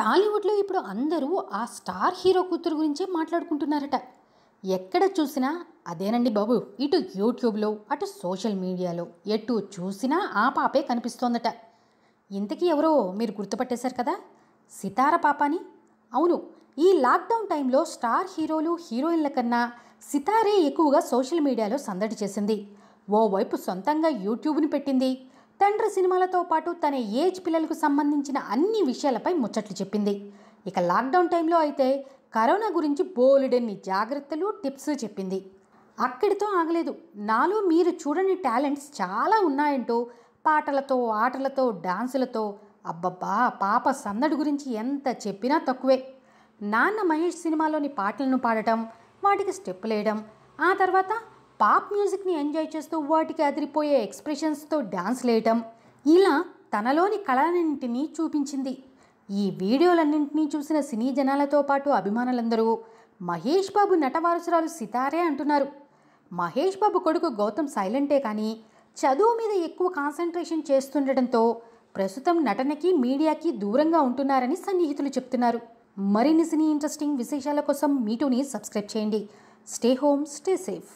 టాలీవుడ్లో ఇప్పుడు అందరూ ఆ స్టార్ హీరో కూతురు గురించే మాట్లాడుకుంటున్నారట ఎక్కడ చూసినా అదేనండి బాబు ఇటు యూట్యూబ్లో అటు సోషల్ మీడియాలో ఎటు చూసినా ఆ పాపే కనిపిస్తోందట ఇంతకీ ఎవరో మీరు గుర్తుపట్టేశారు కదా సితార పాపాని అవును ఈ లాక్డౌన్ టైంలో స్టార్ హీరోలు హీరోయిన్ల కన్నా సితారే ఎక్కువగా సోషల్ మీడియాలో సందడి చేసింది ఓవైపు సొంతంగా యూట్యూబ్ని పెట్టింది తండ్రి సినిమాలతో పాటు తన ఏజ్ పిల్లలకు సంబంధించిన అన్ని విషయాలపై ముచ్చట్లు చెప్పింది ఇక లాక్డౌన్ టైంలో అయితే కరోనా గురించి బోలెడన్ని జాగ్రత్తలు టిప్స్ చెప్పింది అక్కడితో ఆగలేదు నాలో మీరు చూడని టాలెంట్స్ చాలా ఉన్నాయంటూ పాటలతో ఆటలతో డాన్సులతో అబ్బబ్బా పాప సందడి గురించి ఎంత చెప్పినా తక్కువే నాన్న మహేష్ సినిమాలోని పాటలను పాడటం వాటికి స్టెప్పులేయడం ఆ తర్వాత పాప్ మ్యూజిక్ని ఎంజాయ్ చేస్తూ వాటికి అదిరిపోయే ఎక్స్ప్రెషన్స్తో డ్యాన్స్ లేయటం ఇలా తనలోని కళలన్నింటినీ చూపించింది ఈ వీడియోలన్నింటినీ చూసిన సినీ జనాలతో పాటు అభిమానులందరూ మహేష్ బాబు నటవారసురాలు సితారే అంటున్నారు మహేష్ బాబు కొడుకు గౌతమ్ సైలెంటే కానీ చదువు మీద ఎక్కువ కాన్సన్ట్రేషన్ చేస్తుండటంతో ప్రస్తుతం నటనకి మీడియాకి దూరంగా ఉంటున్నారని సన్నిహితులు చెప్తున్నారు మరిన్ని సినీ ఇంట్రెస్టింగ్ విశేషాల కోసం మీటూని సబ్స్క్రైబ్ చేయండి స్టే హోమ్ స్టే సేఫ్